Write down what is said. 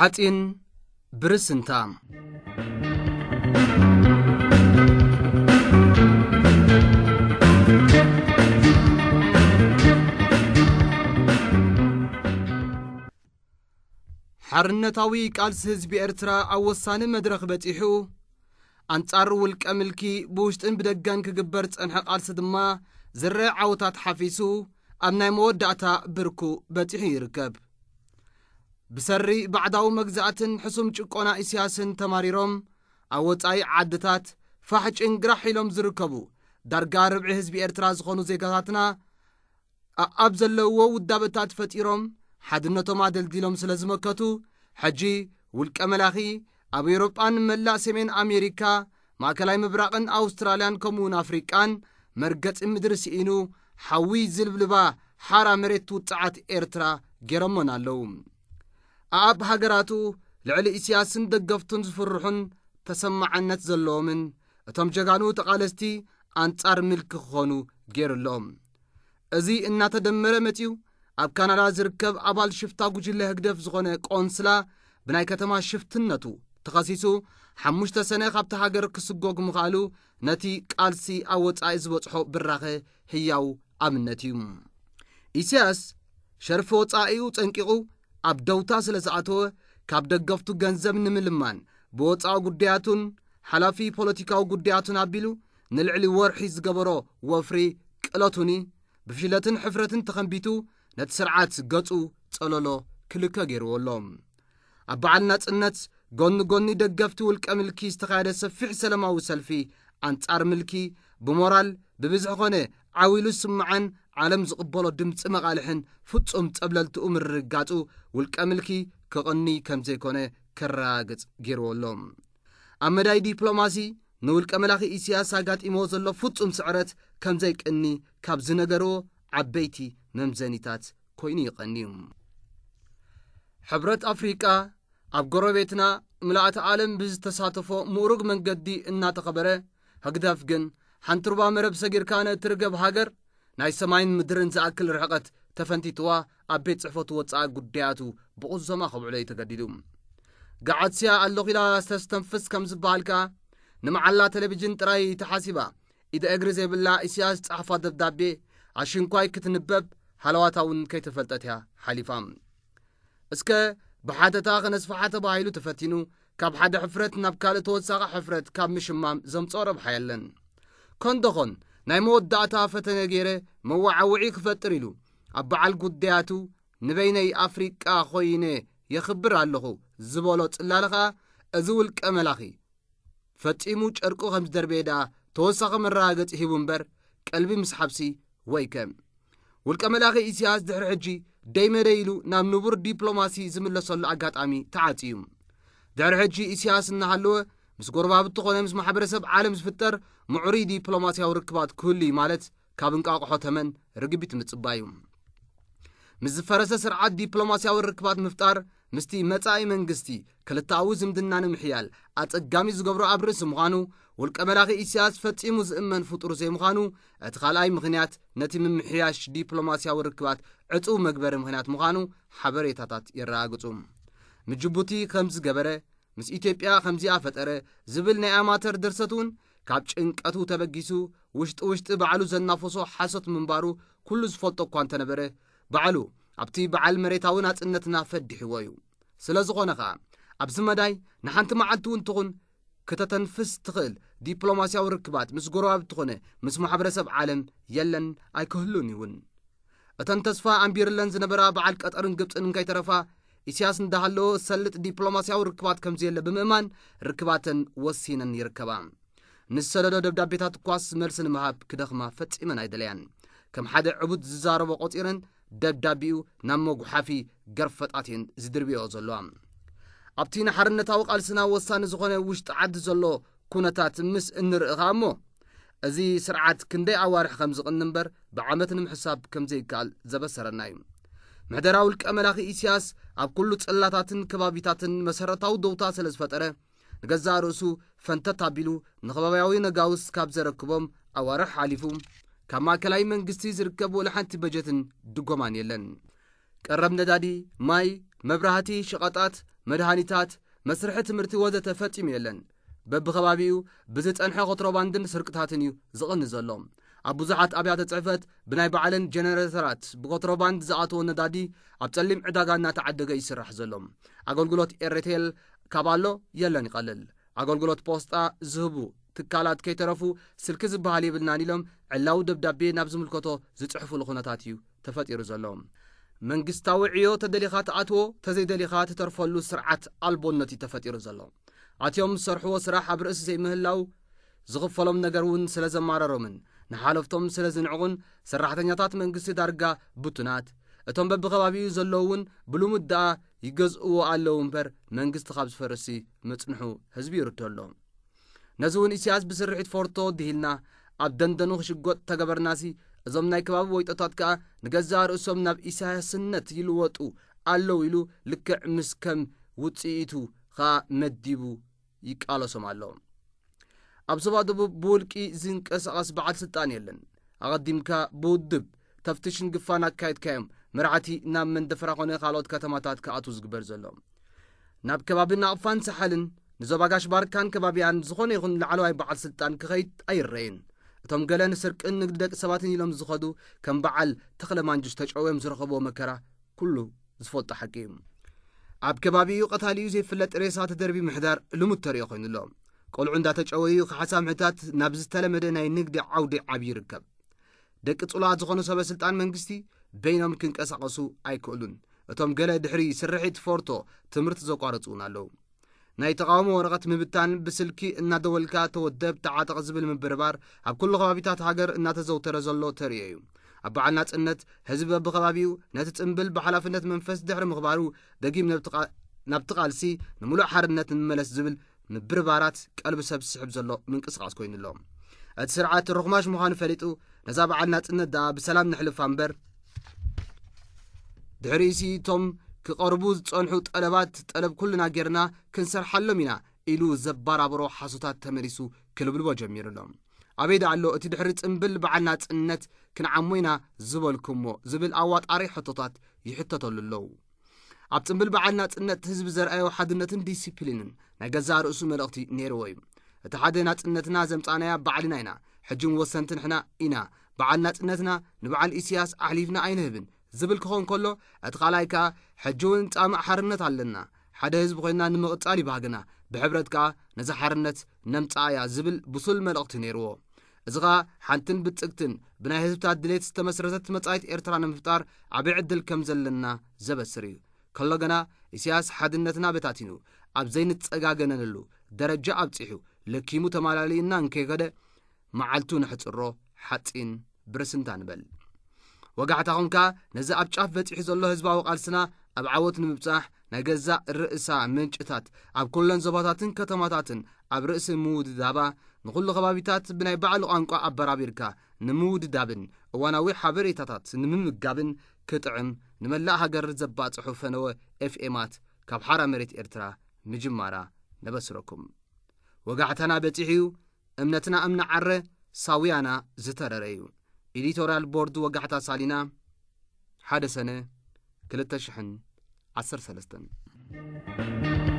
ሓፂን ብርስንታ ሓርነታዊ ቃልሲ ህዝቢ ኤርትራ ኣብ ወሳኒ መድረኽ በፂሑ ኣንጻር ውልቀ ምልኪ ብውሽጥን ብደጋን ክግበር ጸንሐ ቓልሲ ድማ ዝረአ ዓወታት ሓፊሱ ኣብ ናይ መወዳእታ ብርኩ በፂሑ ይርከብ ብሰሪእ ባዕዳዊ መግዛእትን ሕሱም ጭቆና እስያስን ተማሪሮም ኣብ ወጻኢ ዓድታት ፋሕጭንግራ ኢሎም ዝርከቡ ዳርጋ ርብዒ ህዝቢ ኤርትራ ዝኾኑ ዜጋታትና ኣብ ዘለውዎ ውዳበታት ፈጢሮም ሓድነቶም ኣደልዲሎም ስለ ዝመከቱ ሕጂ ውልቀ መላኺ ኣብ ኤውሮጳን መላእ ሰሜን ኣሜሪካ ማእከላይ ምብራቕን ኣውስትራልያን ከምኡውን ኣፍሪቃን መርገጺ ምድሪ ስኢኑ ሓዊይ ዝልብልባ ሓራ መሬት ትውፅዓት ኤርትራ ጌይሮሞን ኣለዉ ኣብ ሃገራቱ ልዕሊ እስያስን ደገፍቱን ዝፍርሑን ተሰማዓነት ዘለዎምን እቶም ጀጋኑ ተቓለስቲ ኣንጻር ምልኪ ክኾኑ ገይሩ ኣሎም እዚ እናተደመረ መጺኡ ኣብ ካናዳ ዝርከብ ኣባል ሽፍታ ጉጅለ ህግደፍ ዝኾነ ቆንስላ ብናይ ከተማ ሽፍትነቱ ተኸሲሱ ሓሙሽተ ሰነ ካብቲ ሃገር ክስጎግ ምኽኣሉ ነቲ ቃልሲ ኣብ ወጻኢ ዝበጽሖ ብራኸ ህያው ኣብነት እዩ ኢሳያስ ሸርፊ ወጻኢኡ ጸንቂቑ ኣብ ደውታ ስለ ዝኣተወ ካብ ደገፍቱ ገንዘብ ንምልማን ብወፃዊ ጕዳያቱን ሓላፊ ፖለቲካዊ ጕዳያቱን ኣቢሉ ንልዕሊ ወርሒ ዝገበሮ ወፍሪ ቅሎትኒ ብፍሽለትን ሕፍረትን ተኸንቢቱ ነቲ ስርዓት ገጹ ጸለሎ ክልከ ገይርዎ ኣሎም ኣብ በዓል ናጽነት ጐኒ ጐኒ ደገፍቲ ውልቀ ምልኪ ዝተኻየደ ሰፊሕ ሰለማዊ ሰልፊ ኣንጻር ምልኪ ብሞራል ብብዙሕ ኾነ ዓው ኢሉ ስምዓን ዓለም ዝቕበሎ ድምፂ መቓልሕን ፍጹም ጸብለልትኡ ምርጋጹ ውልቀ ምልኪ ክቕኒ ከም ዘይኮነ ከረጋግጽ ገይርዎ ኣሎ ኣብ መዳይ ዲፕሎማሲ ንውልቀ መላኺ እስያስ ኣጋጢሞዎ ዘሎ ፍጹም ስዕረት ከም ዘይቅኒ ካብ ዝነገርዎ ዓበይቲ መምዘኒታት ኮይኑ ይቐኒ እዩ ሕብረት ኣፍሪቃ ኣብ ጎረቤትና ምላእቲ ዓለም ብዝተሳተፎ ምኡሩግ መንገዲ እናተኸበረ ህግዳፍ ግን ሓንቲ ሩባ መረብ ሰጊርካ ነእትርገብ ሃገር ናይ ሰማይን ምድርን ዝኣክል ርሕቐት ተፈንቲትዋ ኣብ ቤት ጽሕፈቱ ወጻኢ ጉዳያቱ ብቑዞማ ኸውዕሎ እዩ ተገዲዱ ገዓትስያ ኣለኹ ኢላ ዝተስተንፍስ ከም ዝበሃል ከኣ ንመዓላ ቴሌቭዥን ጥራይ ተሓሲባ ኢደ እግሪ ዘይብላ እስያ ዝጻሕፋ ደብዳቤ ኣሽንኳይ ክትንበብ ሃለዋታ እውን ከይተፈልጠት እያ ሓሊፋ እስከ ብሓተታ ኸነስፋሓ ተባሂሉ ተፈቲኑ ካብ ሓደ ሕፍረት ናብ ካልእ ተወሳኺ ሕፍረት ካብ ምሽማም ዘምጽኦ ረብሓ የለን ኮንዶኾን ናይ መወዳእታ ፈተነ ገይረ መዋዓውዒ ክፈጥር ኢሉ ኣብ በዓል ጕዳያቱ ንበይ ናይ ኣፍሪቃ ኾይነ የኽብር ኣለኹ ዝበሎ ጽላልኸኣ እዚ ውልቀ መላኺ ፈጺሙ ጨርቁ ኸምዝደርቤ ዳኣ ተወሳኺ መረጋገጽ ሂቡ እምበር ቀልቢ ምስ ሓብሲ ወይ ከ ውልቀ መላኺ እስያስ ድሕሪ ሕጂ ደይመደይኢሉ ናብ ንቡር ዲፕሎማሲ ዝምለሰሉ ኣጋጣሚ ተዓጺዩ ድሕሪ ሕጂ እስያስ እናሃለወ ምስ ጐርባብ ቲ ኾነ ምስ ማሕበረሰብ ዓለም ዝፍጠር ምዕሩ ዲፕሎማስያዊ ርክባት ክህሉይ ማለት ካብ ንቃቕሖ ተመን ርግቢት ምጽባ እዩ ምስዝፈረሰ ስርዓት ዲፕሎማስያዊ ርክባት ምፍጣር ምስቲ መጻኢ መንግስቲ ክልታዊ ዝምድናንምሕያል ኣጸጋሚ ዝገብሮ ኣብ ርእሲ ምዃኑ ውልቀ መላኺ እስያስ ፈጺሙ ዝእመን ፍጡሩ ዘይምዃኑ እቲ ኻልኣይ ምኽንያት ነቲ ምምሕያሽ ዲፕሎማስያዊ ርክባት ዕፅው መግበሪ ምኽንያት ምዃኑ ሓበሬታታት የረጋግጹ ምጅቡቲ ምዝገበረ ምስ ኢትዮጵያ ኸምዚኣ ፈጠረ ዝብል ናይ ኣማተር ደርሰት እውን ካብ ጭንቀቱ ተበጊሱ ውሽጢ ውሽጢ ባዕሉ ዘናፈሶ ሓሶት ምንባሩ ኵሉ ዝፈልጦ እኳ እንተ ነበረ ባዕሉ ኣብቲ በዓል መሬታዊ ናጽነትናፈዲ ሕዎ እዩ ስለ ዝኾነ ኸዓ ኣብዚ መዳይ ንሓንቲ መዓልቲ እውንትኹን ክተተንፍስ ትኽእል ዲፕሎማስያዊ ርክባት ምስ ጐርባብ እትኾነ ምስ ማሕበረሰብ ዓለም የለን ኣይክህሉን ይውን እተን ተስፋ ኣንቢርለን ዝነበራ በዓል ቀጠርን ግብፅን ንካይተረፋ إسياس ندهالو سلط ديبلوماسيا ركبات كمزيه لبممان ركبات وسينن يركبان نسلدو دبدابيتات قواس مرسن مهاب كدخما فتح إمن عيدليان كم حادة عبود ززارة وقوطيرن دبدابيو نامو قحافي قرفت عطين زدربيو زلوان أبتين حرن تاوق ألسنا وسان زغوني وشت عد زلو كونتات مس إنر إغامو أزي سرعات كندي عوارح خمزق النمبر بعامتن محساب كمزيه قال زبسر النايم ምሕደራ ውልቀ መላኺ እስያስ ኣብ ኵሉ ጽላታትን ከባቢታትን መሰረታዊ ደውታ ስለ ዝፈጠረ ንገዛእ ርእሱ ፈንተት ኣቢሉ ንኸባብያዊ ነጋውስ ካብ ዘረክቦም ኣዋርሕ ሓሊፉ ካብ ማእከላይ መንግስቲ ዝርከብ ወሉሓንቲ በጀትን ድጐማን የለን ቀረብ ነዳዲ ማይ መብራህቲ ሸቐጣት መድሃኒታት መስርሒ ትምህርቲ ወዘተፈጺሙ የለን በቢኸባቢኡ ብዝጸንሐ ኮትሮባንድን ስርቅታትን እዩ ዝቕን ዘሎ ኣብ ብዙሓት ኣብያተ ጽሕፈት ብናይ ባዕልን ጀነሬቶራት ብኮትሮባንድ ዝኣትዎ ነዳዲ ኣብ ጸሊም ዕዳጋ እናተዓደገ ይስራሕ ዘሎም ኣገልግሎት ኤረቴል ካብኣሎ የለን ይቐልል ኣገልግሎት ፖስጣ ዝህቡ ትካላት ከይተረፉ ስልኪ ዝብሃል የብልናን ኢሎም ዕላዊ ደብዳቤ ናብ ዝምልከቶ ዝጽሕፉሉ ኹነታት እዩ ተፈጢሩ ዘሎ መንግስታዊ ዕዮ ተደሊኻ ተኣትዎ ተዘይደሊኻ ትተርፈሉ ስርዓት ኣልቦነት እዩ ተፈጢሩ ዘሎ ኣትዮም ዝሰርሕዎ ስራሕ ኣብ ርእሲ ዘይምህላው ዝኽፈሎም ነገር እውን ስለ ዘማረሮምን ንሓለፍቶም ስለ ዝንዕቑን ሰራሕተኛታት መንግስቲ ዳርጋ ቡቱናት እቶም በብ ኸባቢኡ ዘለዉ ውን ብሉሙድ ደኣ ይገዝእዎ ኣለዉ እምበር መንግስቲ ኻብ ዝፈርሲ ምጽንሑ ህዝቢ ይርድ ኣሎ ነዚ እውን እስያስ ብስርሒት ፎርቶ ዲሂልና ኣብ ደንደኑ ክሽጐጥ ተገበርናሲ እዞም ናይ ከባቢ ወይጦታት ከዓ ንገዛእርእሶም ናብ እሳያስነት ይልወጡ ኣለው ኢሉ ልክዕ ምስ ከም ውፅኢቱ ኸ መዲቡ ይቃለሶም ኣሎ ኣብ ዞባ ደቡብ ብውልቂ ዝንቀሳቐስ በዓል ስልጣን የለን ኣቐዲምካ ብውድብ ተፍትሽን ግፋን ኣካየድካዮም መራዕቲ ናብ መንደፈራ ኾነ ካልኦት ከተማታት ክኣቱ ዝግበር ዘሎ ናብ ከባቢ ናቕፋን ሳሓልን ንዞባ ጋሽባርካን ከባቢያን ዝኾነ ይኹን ላዕለዋይ በዓል ስልጣን ክኸይድ ኣይረአይን እቶም ገለ ንስርቅን ንግዲ ደቂ ሰባትን ኢሎም ዝኸዱ ከም በዓል ተኽለማንጅስ ተጨውዮም ዝረኸብዎ መከራ ኩሉ ዝፈልጦ ሓቂ እዩ ኣብ ከባቢኡ ቐታሊዩ ዘይፍለጥ ሬሳ ተደርቢ ምሕዳር ልሙድ ተርእዮ ኾይኑሎ ቆልዑ እንዳተጨወይዩ ከሓሳብምሕታት ናብ ዝተለመደ ናይ ንግዲ ዓውዲ ዓብዪ ይርከብ ደቂ ጽልዋት ዝኾኑ ሰበ ስልጣን መንግስቲ በኖም ክንቀሳቐሱ ኣይክእሉን እቶም ገሌ ድሕሪ ስርሒት ፎርቶ ትምህርቲ ዘቋርጽ ውን ኣለው ናይ ተቓውሞ ወረቐት ምብታን ብስልኪ እናደወልካ ተወደብ ተዓጠቕ ዝብል ምብርባር ኣብ ኩሉ ኸባቢታት ሃገር እናተዘውተረ ዘሎ ተርእዮ እዩ ኣብ በዓልና ጽነት ህዝበ ብኸባቢኡ ነቲ ፅምብል ብሓላፍነት መንፈስ ድሕሪ ምኽባሩ ደጊም ናብቲ ቓልሲ ንምሉእ ሓርነት ምመለስ ዝብል ምብር ባራት ቀልቢ ሰብ ዝስሕብ ዘሎ ምንቅስቓስ ኮይኑኣሎ እቲ ስርዓት ርኹማሽ ምዃኑ ፈሊጡ ነዛ በዓልና ጽነት ደ ብሰላም ንሕልፋ እምበር ድሕሪ እሲቶም ክቐርቡ ዝፀንሑ ጠለባት ጠለብ ኩሉና ጌርና ክንሰርሓሎም ኢና ኢሉ ዘባራበሮ ሓሶታት ተመሊሱ ክልብልዎ ጀሚሩ ሎም ኣበይድ ኣሎ እቲ ድሕሪ ጽምብል በዓልና ጽነት ክንዓሞ ኢና ዝበልኩዎ ዝብል ኣዋጣሪ ሕቶታት ይሕተተሉ ኣለዉ ኣብ ጽምብል በዓል ና ጽነት ህዝቢ ዘረኣዮ ሓድነትን ዲሲፕሊንን ናይ ገዛ ርእሱ መልእኽቲ ነይርዎ እዩ እቲ ሓደ ና ጽነትና ዘምፃእናያ በዕሊ ና ኢና ሕጂን ወሰንቲ ንሕና ኢና በዓል ና ጽነትና ንበዓል እስያስ ኣሕሊፍና ኣይንህብን ዝብል ክኸውን ከሎ እቲ ኻልኣይ ከዓ ሕጂ እውን ጻምዕ ሓርነት ኣለና ሓደ ህዝቢ ኮይንና ንምቕጻል ይባሃግና ብሕብረት ከዓ ነዚ ሓርነት ነምጻ እያ ዝብል ብሱል መልእኽቲ ነይርዎ እዚ ኸዓ ሓንትን ብጽግትን ብናይ ህዝብታት ድሌት ዝተመስረተት መጻይት ኤርትራ ንምፍጣር ዓበይ ዕድል ከም ዘለና ዘበስር እዩ ከሎ ገና እስያስ ሓድነትና ቤታቲኑ ኣብ ዘይንጸጋገነነሉ ደረጃ ኣብፂሑ ለኪሙ ተመላለዩና ንከይኸደ መዓልቱ ንሕፅሮ ሓፂን ብርስንታ ንበል ወጋዕታ ኹንከ ነዚ ኣብ ጫፍ በጺሒ ዘሎ ህዝባዊ ቓልስና ኣብ ዓወት ንምብጻሕ ናይ ገዛ ርእሳ ምንጭታት ኣብ ኵሎን ዞባታትን ከተማታትን ኣብ ርእሲ ምውድዳባ ንዅሉ ኸባቢታት ብናይ ባዕሊ ቋንቋ ኣበራቢርካ ንምውድዳብን እዋናዊ ሓበሬታታት ንምምጋብን ክጥዕም ንመላእ ሃገር ዘባጽሑ ፈነወ ኤፍኤማት ካብ ሓራ መሬት ኤርትራ ምጅማራ ነበስረኩም ወጋዕታና በጺሕ እዩ እምነትና እምናዓረ ሳውያና ዝተረረ እዩ ኤዲቶርያል ቦርድ ወጋዕታ ሳሊና ሓደ ሰነ 213